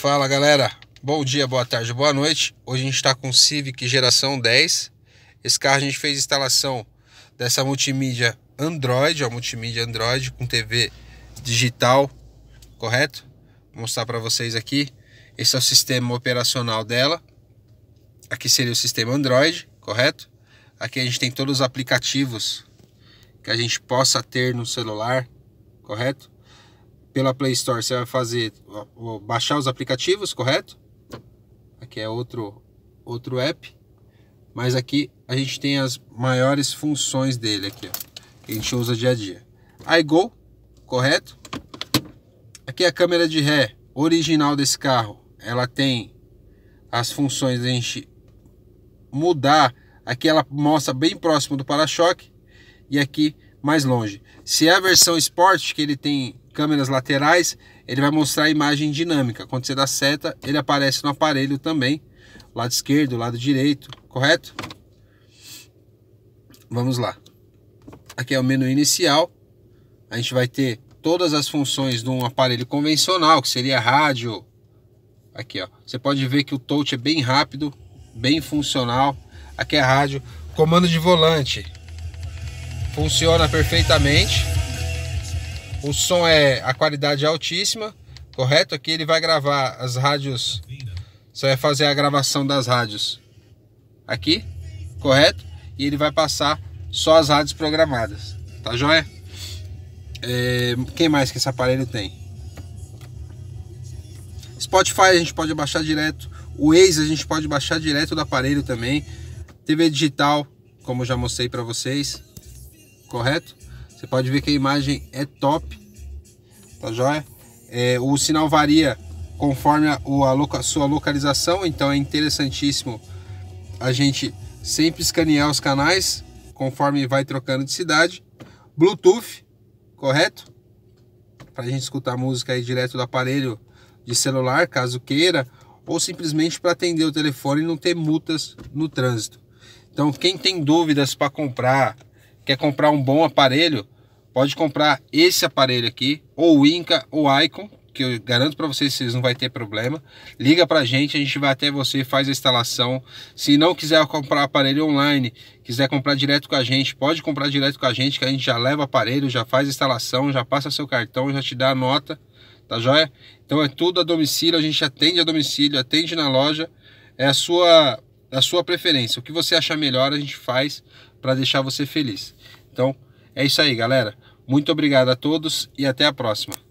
Fala galera, bom dia, boa tarde, boa noite. Hoje a gente está com o Civic geração 10. Esse carro a gente fez instalação dessa multimídia Android, a multimídia Android com TV digital, correto? Vou mostrar para vocês aqui. Esse é o sistema operacional dela. Aqui seria o sistema Android, correto? Aqui a gente tem todos os aplicativos que a gente possa ter no celular, correto? pela Play Store você vai fazer baixar os aplicativos, correto? Aqui é outro outro app, mas aqui a gente tem as maiores funções dele aqui, ó, que a gente usa dia a dia. iGo, correto? Aqui é a câmera de ré original desse carro, ela tem as funções de a gente mudar. Aqui ela mostra bem próximo do para-choque e aqui mais longe. Se é a versão Sport que ele tem câmeras laterais, ele vai mostrar a imagem dinâmica. Quando você dá seta, ele aparece no aparelho também. Lado esquerdo, lado direito, correto? Vamos lá. Aqui é o menu inicial. A gente vai ter todas as funções de um aparelho convencional, que seria rádio. Aqui, ó. Você pode ver que o touch é bem rápido, bem funcional. Aqui é rádio. Comando de volante. Funciona perfeitamente. O som é a qualidade é altíssima, correto? Aqui ele vai gravar as rádios. Você vai é fazer a gravação das rádios aqui, correto? E ele vai passar só as rádios programadas, tá joia? É, quem mais que esse aparelho tem? Spotify a gente pode baixar direto. O Waze a gente pode baixar direto do aparelho também. TV digital, como já mostrei para vocês, correto? Você pode ver que a imagem é top, tá joia? É, o sinal varia conforme a, a, a sua localização, então é interessantíssimo a gente sempre escanear os canais conforme vai trocando de cidade. Bluetooth, correto? Para a gente escutar música aí direto do aparelho de celular, caso queira, ou simplesmente para atender o telefone e não ter multas no trânsito. Então, quem tem dúvidas para comprar quer comprar um bom aparelho, pode comprar esse aparelho aqui, ou o Inca ou o Icon, que eu garanto para vocês vocês não vai ter problema. Liga para a gente, a gente vai até você, faz a instalação. Se não quiser comprar aparelho online, quiser comprar direto com a gente, pode comprar direto com a gente, que a gente já leva aparelho, já faz a instalação, já passa seu cartão, já te dá a nota, tá joia? Então é tudo a domicílio, a gente atende a domicílio, atende na loja. É a sua, é a sua preferência. O que você achar melhor, a gente faz para deixar você feliz. Então, é isso aí, galera. Muito obrigado a todos e até a próxima.